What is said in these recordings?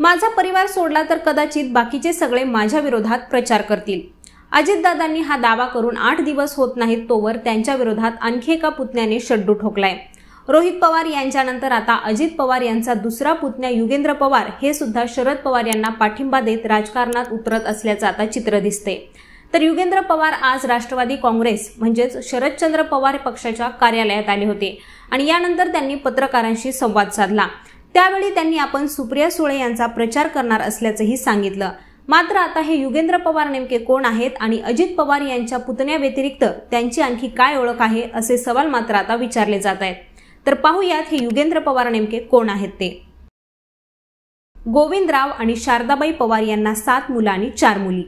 माझा परिवार सोडला तर कदाचित बाकीचे सगळे माझ्या विरोधात प्रचार करतील अजितदादांनी हा दावा करून आठ दिवस होत नाहीत तोवर त्यांच्या विरोधात आणखी एका पुतण्याने शड्डू ठोकलाय रोहित पवार यांच्यानंतर आता अजित पवार यांचा दुसरा पुतण्या युगेंद्र पवार हे सुद्धा शरद पवार यांना पाठिंबा देत राजकारणात उतरत असल्याचं आता चित्र दिसते तर युगेंद्र पवार आज राष्ट्रवादी काँग्रेस म्हणजेच शरदचंद्र पवार पक्षाच्या कार्यालयात आले होते आणि यानंतर त्यांनी पत्रकारांशी संवाद साधला त्यावेळी त्यांनी आपण सुप्रिया सुळे यांचा प्रचार करणार असल्याचंही सांगितलं मात्र आता हे युगेंद्र पवार नेमके कोण आहेत आणि अजित पवार यांच्या पुतण्याव्यतिरिक्त त्यांची आणखी काय ओळख आहे असे सवाल मात्र आता विचारले जात आहेत तर पाहूयात हे युगेंद्र पवार नेमके कोण आहेत ते गोविंदराव आणि शारदाबाई पवार यांना सात मुलं आणि चार मुली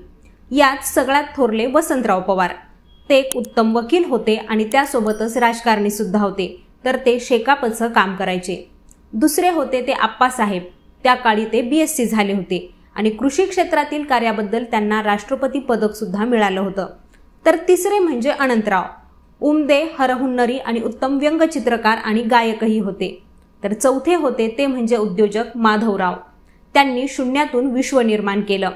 यात सगळ्यात थोरले वसंतराव पवार ते एक उत्तम वकील होते आणि त्यासोबतच राजकारणी सुद्धा होते तर ते शेकापचं काम करायचे दुसरे होते ते आप्पासाहेब त्या काळी ते बी एस सी झाले होते आणि कृषी क्षेत्रातील कार्याबद्दल त्यांना राष्ट्रपती पदक सुद्धा मिळालं होतं तर तिसरे म्हणजे अनंतराव उमदे हरहुन्नरी आणि उत्तम व्यंगचित्रकार आणि गायकही होते तर चौथे होते ते म्हणजे उद्योजक माधवराव त्यांनी शून्यातून विश्व निर्माण केलं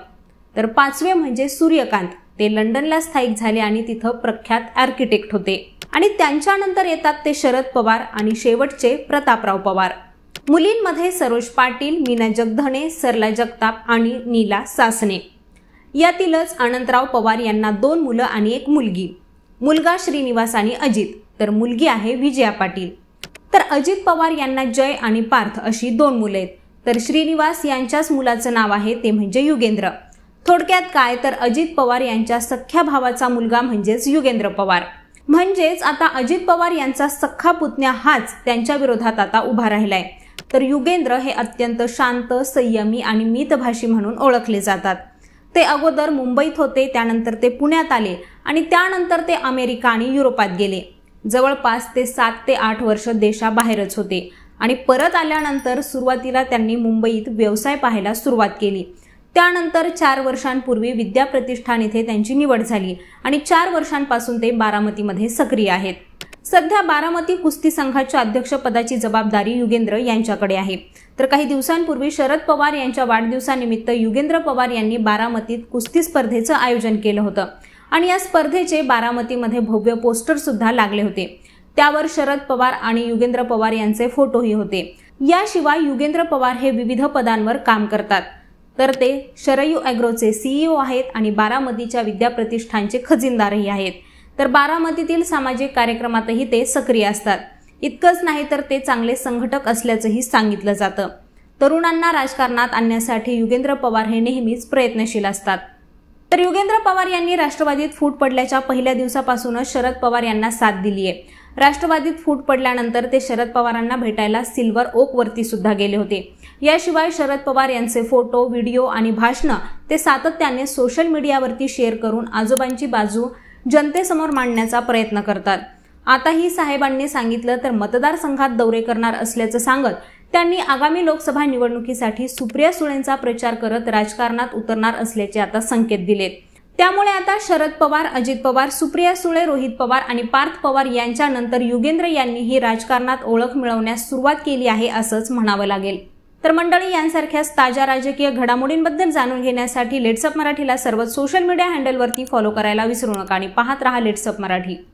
तर पाचवे म्हणजे सूर्यकांत ते लंडनला स्थायिक झाले आणि तिथं प्रख्यात आर्किटेक्ट होते आणि त्यांच्यानंतर येतात ते शरद पवार आणि शेवटचे प्रतापराव पवार मुलींमध्ये सरोज पाटील मीना जगधणे सरला जगताप आणि नीला सासने यातीलच अनंतराव पवार यांना दोन मुलं आणि एक मुलगी मुलगा श्रीनिवास आणि अजित तर मुलगी आहे विजया पाटील तर अजित पवार यांना जय आणि पार्थ अशी दोन मुले आहेत तर श्रीनिवास यांच्याच मुलाचं नाव आहे ते म्हणजे युगेंद्र थोडक्यात काय तर अजित पवार यांच्या सख्ख्या भावाचा मुलगा म्हणजेच युगेंद्र पवार म्हणजेच आता अजित पवार यांचा सख्खा पुतण्या हाच त्यांच्या विरोधात आता उभा राहिलाय तर युगेंद्र हे अत्यंत शांत संयमी आणि मितभाषी म्हणून ओळखले जातात ते अगोदर मुंबईत होते त्यानंतर ते पुण्यात आले आणि त्यानंतर ते अमेरिका आणि युरोपात गेले जवळपास ते सात ते आठ वर्ष देशाबाहेरच होते आणि परत आल्यानंतर सुरुवातीला त्यांनी मुंबईत व्यवसाय पाहायला सुरुवात केली त्यानंतर चार वर्षांपूर्वी विद्याप्रतिष्ठान इथे त्यांची निवड झाली आणि चार वर्षांपासून ते बारामतीमध्ये सक्रिय आहेत सध्या बारामती कुस्ती संघाच्या अध्यक्षपदाची जबाबदारी युगेंद्र यांच्याकडे आहे तर काही दिवसांपूर्वी शरद पवार यांच्या वाढदिवसानिमित्त युगेंद्र पवार यांनी बारामतीत कुस्ती स्पर्धेचं आयोजन केलं होतं आणि या स्पर्धेचे बारामतीमध्ये भव्य पोस्टर सुद्धा लागले होते त्यावर शरद पवार आणि युगेंद्र पवार यांचे फोटोही होते याशिवाय युगेंद्र पवार हे विविध पदांवर काम करतात तर ते शरयू अॅग्रोचे सीईओ e आहेत आणि बारामतीच्या विद्याप्रतिष्ठानचे खजिनदारही आहेत तर बारामतीतील सामाजिक कार्यक्रमातही ते सक्रिय असतात इतकंच नाही तर ते चांगले संघटक असल्याचंही सांगितलं जातं तरुणांना राजकारणात आणण्यासाठी युगेंद्र पवार हे नेहमीच प्रयत्नशील असतात तर युगेंद्र पवार यांनी राष्ट्रवादीत फूट पडल्याच्या पहिल्या दिवसापासूनच शरद पवार यांना साथ दिली आहे राष्ट्रवादीत फूट पडल्यानंतर ते शरद पवारांना भेटायला सिल्वर ओक वरती सुद्धा गेले होते याशिवाय शरद पवार यांचे फोटो व्हिडिओ आणि भाषणं ते सातत्याने सोशल मीडियावरती शेअर करून आजोबांची बाजू जनतेसमोर मांडण्याचा प्रयत्न करतात आताही साहेबांनी सांगितलं तर मतदारसंघात दौरे करणार असल्याचं सांगत त्यांनी आगामी लोकसभा निवडणुकीसाठी सुप्रिया सुळेंचा प्रचार करत राजकारणात उतरणार असल्याचे आता संकेत दिले त्यामुळे आता शरद पवार अजित पवार सुप्रिया सुळे रोहित पवार आणि पार्थ पवार यांच्यानंतर युगेंद्र यांनीही राजकारणात ओळख मिळवण्यास सुरुवात केली आहे असंच म्हणावं लागेल तर मंडळी यांसारख्याच ताज्या राजकीय घडामोडींबद्दल जाणून घेण्यासाठी लेट्सअप मराठीला सर्व सोशल मीडिया हँडलवरती फॉलो करायला विसरू नका आणि पाहत रहा लेट्सअप मराठी